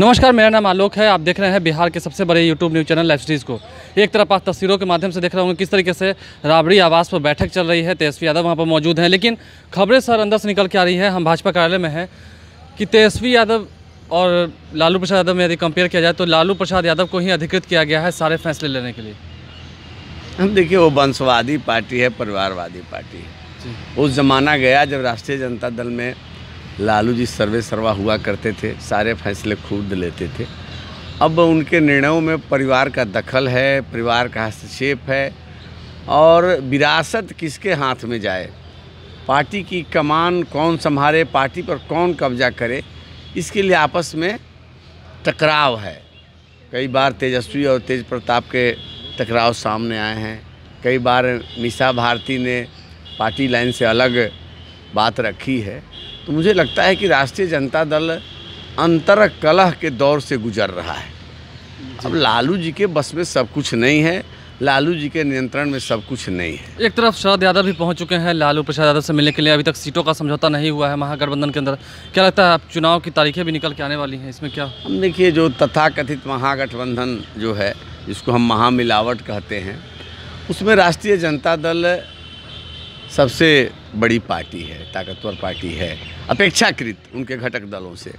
नमस्कार मेरा नाम आलोक है आप देख रहे हैं बिहार के सबसे बड़े YouTube news channel live series को एक तरफ आप तस्वीरों के माध्यम से देख रहे होंगे किस तरीके से राबड़ी आवास पर बैठक चल रही है तेजस्वी तो यादव वहाँ पर मौजूद हैं लेकिन खबरें सर अंदर से निकल के आ रही है हम भाजपा कार्यालय में हैं कि तेजस्वी यादव और लालू प्रसाद यादव में यदि कंपेयर किया जाए तो लालू प्रसाद यादव को ही अधिकृत किया गया है सारे फैसले लेने के लिए हम देखिए वो वंशवादी पार्टी है परिवारवादी पार्टी है उस जमाना गया जब राष्ट्रीय जनता दल में लालू जी सर्वे सर्वा हुआ करते थे सारे फैसले खुद लेते थे अब उनके निर्णयों में परिवार का दखल है परिवार का हस्तक्षेप है और विरासत किसके हाथ में जाए पार्टी की कमान कौन संभाले पार्टी पर कौन कब्जा करे इसके लिए आपस में टकराव है कई बार तेजस्वी और तेज प्रताप के टकराव सामने आए हैं कई बार मिसा भारती ने पार्टी लाइन से अलग बात रखी है तो मुझे लगता है कि राष्ट्रीय जनता दल अंतर कलह के दौर से गुजर रहा है अब लालू जी के बस में सब कुछ नहीं है लालू जी के नियंत्रण में सब कुछ नहीं है एक तरफ शरद यादव भी पहुंच चुके हैं लालू प्रसाद यादव से मिलने के लिए अभी तक सीटों का समझौता नहीं हुआ है महागठबंधन के अंदर क्या लगता है आप चुनाव की तारीखें भी निकल के आने वाली हैं इसमें क्या हम देखिए जो तथाकथित महागठबंधन जो है जिसको हम महामिलावट कहते हैं उसमें राष्ट्रीय जनता दल सबसे बड़ी पार्टी है ताकतवर पार्टी है अपेक्षाकृत उनके घटक दलों से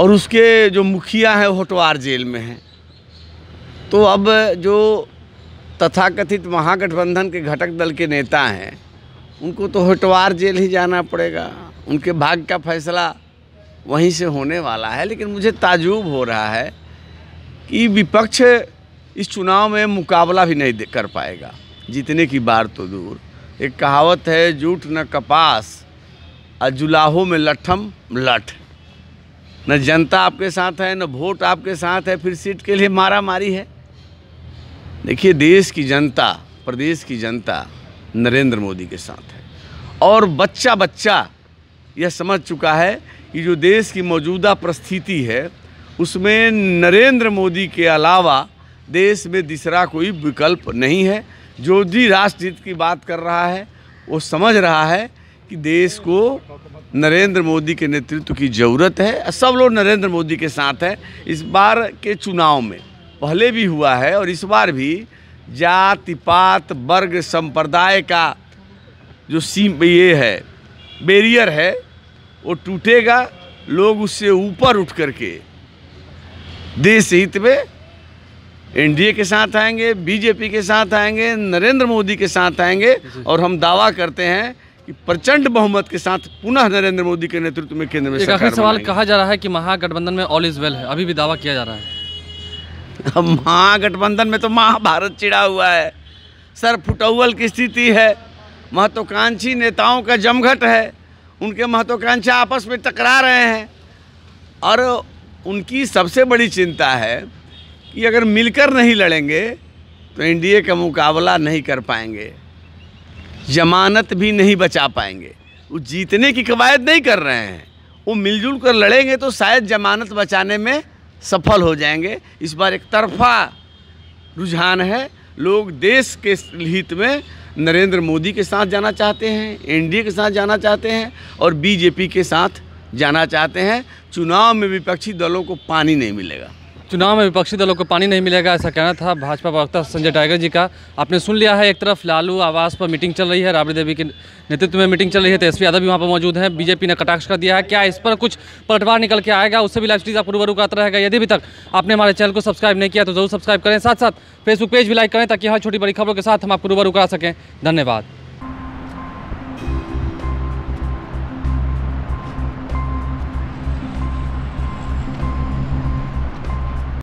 और उसके जो मुखिया हैं होटवार जेल में हैं तो अब जो तथाकथित महागठबंधन के घटक दल के नेता हैं उनको तो होटवार जेल ही जाना पड़ेगा उनके भाग्य का फैसला वहीं से होने वाला है लेकिन मुझे ताजुब हो रहा है कि विपक्ष इस चुनाव में मुकाबला भी नहीं कर पाएगा जीतने की बार तो दूर एक कहावत है जूठ न कपास और में लठम लठ न जनता आपके साथ है न वोट आपके साथ है फिर सीट के लिए मारा मारी है देखिए देश की जनता प्रदेश की जनता नरेंद्र मोदी के साथ है और बच्चा बच्चा यह समझ चुका है कि जो देश की मौजूदा परिस्थिति है उसमें नरेंद्र मोदी के अलावा देश में दूसरा कोई विकल्प नहीं है जो जी राष्ट्रजीत की बात कर रहा है वो समझ रहा है कि देश को नरेंद्र मोदी के नेतृत्व की ज़रूरत है सब लोग नरेंद्र मोदी के साथ हैं इस बार के चुनाव में पहले भी हुआ है और इस बार भी जाति पात वर्ग संप्रदाय का जो सीम ये है बैरियर है वो टूटेगा लोग उससे ऊपर उठ करके देश हित में एनडीए के साथ आएंगे बीजेपी के साथ आएंगे नरेंद्र मोदी के साथ आएंगे और हम दावा करते हैं कि प्रचंड बहुमत के साथ पुनः नरेंद्र मोदी के नेतृत्व में केंद्र में एक आखिरी सवाल कहा जा रहा है कि महागठबंधन में ऑल इज वेल है अभी भी दावा किया जा रहा है महागठबंधन में तो महाभारत चिड़ा हुआ है सर फुटौल की स्थिति है महत्वाकांक्षी नेताओं का जमघट है उनके महत्वाकांक्षा आपस में टकरा रहे हैं और उनकी सबसे बड़ी चिंता है कि अगर मिलकर नहीं लड़ेंगे तो एनडीए का मुकाबला नहीं कर पाएंगे जमानत भी नहीं बचा पाएंगे वो जीतने की कवायद नहीं कर रहे हैं वो मिलजुल कर लड़ेंगे तो शायद जमानत बचाने में सफल हो जाएंगे इस बार एक तरफा रुझान है लोग देश के हित में नरेंद्र मोदी के साथ जाना चाहते हैं एनडीए के साथ जाना चाहते हैं और बीजेपी के साथ जाना चाहते हैं चुनाव में विपक्षी दलों को पानी नहीं मिलेगा चुनाव में विपक्षी दलों को पानी नहीं मिलेगा ऐसा कहना था भाजपा प्रवक्ता संजय टाइगर जी का आपने सुन लिया है एक तरफ लालू आवास पर मीटिंग चल रही है राबड़ी देवी के नेतृत्व में मीटिंग चल रही है तेजस्वी तो यादव भी वहाँ पर मौजूद हैं बीजेपी ने कटाक्ष कर दिया है क्या इस पर कुछ पलटवार निकल के आएगा उससे भी लाइव स्टीज आप रूबरू कराता रहेगा यदि अभी तक आपने हमारे चैनल को सब्सक्राइब नहीं किया तो जरूर सब्सक्राइब करें साथ साथ फेसबुक पेज भी लाइक करें ताकि हर छोटी बड़ी खबरों के साथ हम आपको रूबरू करा सकें धन्यवाद